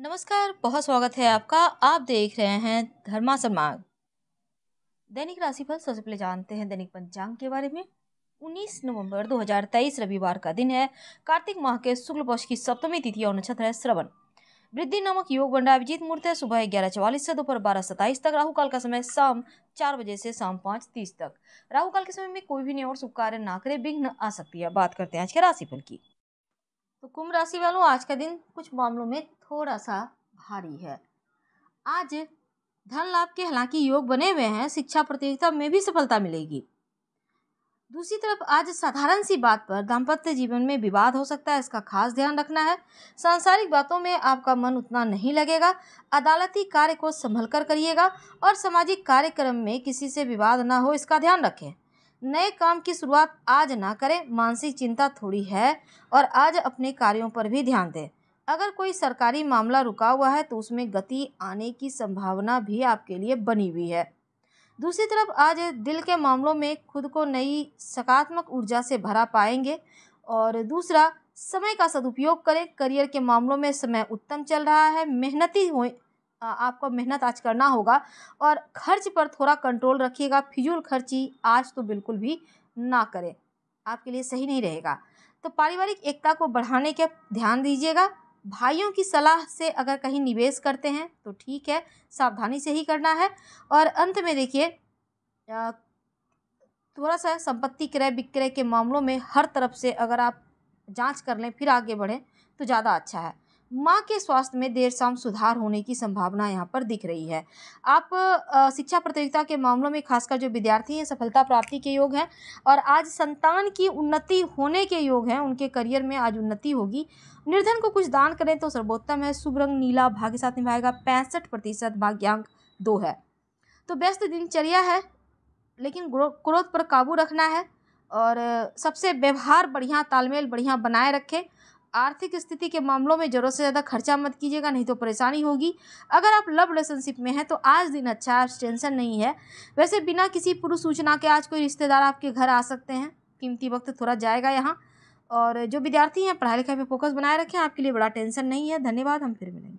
नमस्कार बहुत स्वागत है आपका आप देख रहे हैं धर्मा समाग दैनिक राशिफल सबसे पहले जानते हैं दैनिक पंचांग के बारे में 19 नवंबर 2023 रविवार का दिन है कार्तिक माह के शुक्ल पक्ष की सप्तमी तिथि और नक्षत्र है श्रवण वृद्धि नामक योग बंडा अभिजीत मूर्त है सुबह ग्यारह चौवालीस से दोपहर बारह सत्ताईस तक राहु काल का समय शाम चार बजे से शाम पाँच तीस तक राहु काल के समय में कोई भी नियम और शुभ कार्य ना करे विघ्न आ सकती है बात करते हैं आज के राशिफल की तो कुंभ राशि वालों आज का दिन कुछ मामलों में थोड़ा सा भारी है आज धन लाभ के हालांकि योग बने हुए हैं शिक्षा प्रतियोगिता में भी सफलता मिलेगी दूसरी तरफ आज साधारण सी बात पर दाम्पत्य जीवन में विवाद हो सकता है इसका खास ध्यान रखना है सांसारिक बातों में आपका मन उतना नहीं लगेगा अदालती कार्य को संभल कर करिएगा और सामाजिक कार्यक्रम में किसी से विवाद ना हो इसका ध्यान रखें नए काम की शुरुआत आज ना करें मानसिक चिंता थोड़ी है और आज अपने कार्यों पर भी ध्यान दें अगर कोई सरकारी मामला रुका हुआ है तो उसमें गति आने की संभावना भी आपके लिए बनी हुई है दूसरी तरफ आज दिल के मामलों में खुद को नई सकारात्मक ऊर्जा से भरा पाएंगे और दूसरा समय का सदुपयोग करें करियर के मामलों में समय उत्तम चल रहा है मेहनती हो आपको मेहनत आज करना होगा और खर्च पर थोड़ा कंट्रोल रखिएगा फिजूल खर्ची आज तो बिल्कुल भी ना करें आपके लिए सही नहीं रहेगा तो पारिवारिक एकता को बढ़ाने के ध्यान दीजिएगा भाइयों की सलाह से अगर कहीं निवेश करते हैं तो ठीक है सावधानी से ही करना है और अंत में देखिए थोड़ा सा संपत्ति क्रय विक्रय के मामलों में हर तरफ से अगर आप जांच कर लें फिर आगे बढ़ें तो ज़्यादा अच्छा है माँ के स्वास्थ्य में देर शाम सुधार होने की संभावना यहाँ पर दिख रही है आप शिक्षा प्रतियोगिता के मामलों में खासकर जो विद्यार्थी हैं सफलता प्राप्ति के योग हैं और आज संतान की उन्नति होने के योग हैं उनके करियर में आज उन्नति होगी निर्धन को कुछ दान करें तो सर्वोत्तम है शुभ रंग नीला भाग्य साथ निभाएगा पैंसठ प्रतिशत भाग्यांक दो है तो व्यस्त दिनचर्या है लेकिन क्रोध पर काबू रखना है और सबसे व्यवहार बढ़िया तालमेल बढ़िया बनाए रखें आर्थिक स्थिति के मामलों में ज़रूरत से ज़्यादा खर्चा मत कीजिएगा नहीं तो परेशानी होगी अगर आप लव रिलेशनशिप में हैं तो आज दिन अच्छा है टेंशन नहीं है वैसे बिना किसी पूर्व सूचना के आज कोई रिश्तेदार आपके घर आ सकते हैं कीमती वक्त थोड़ा जाएगा यहाँ और जो विद्यार्थी हैं पढ़ाई लिखाई पर फोकस बनाए रखें आपके लिए बड़ा टेंशन नहीं है धन्यवाद हम फिर मिलेंगे